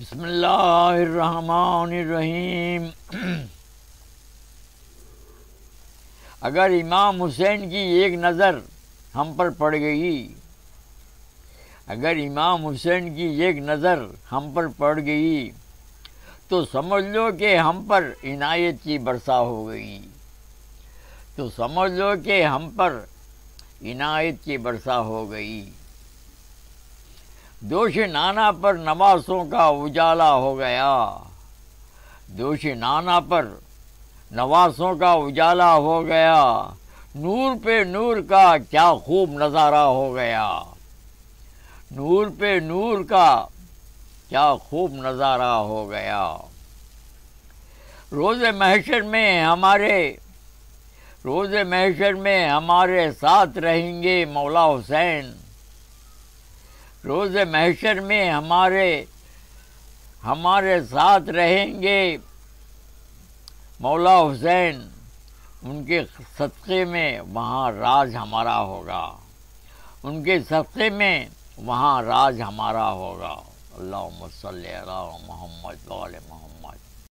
बसमीम अगर इमाम हुसैन की एक नज़र हम पर पड़ गई अगर इमाम हुसैन की एक नज़र हम पर पड़ गई तो समझ लो कि हम पर इनायत की बरसा हो गई तो समझ लो कि हम पर इनायत की बरसा हो गई दोष नाना पर नमाजों का उजाला हो गया दोष नाना पर नवासों का उजाला हो गया नूर पे नूर का क्या खूब नज़ारा हो गया नूर पे नूर का क्या खूब नज़ारा हो गया रोज़ महशर में हमारे रोज़ महशर में हमारे साथ रहेंगे मौला हुसैन रोज़ महशर में हमारे हमारे साथ रहेंगे मौला हुसैन उनके सदक़े में वहाँ राज हमारा होगा उनके सदक़े में वहाँ राज हमारा होगा अल्लाह मोहम्मद वाले मोहम्मद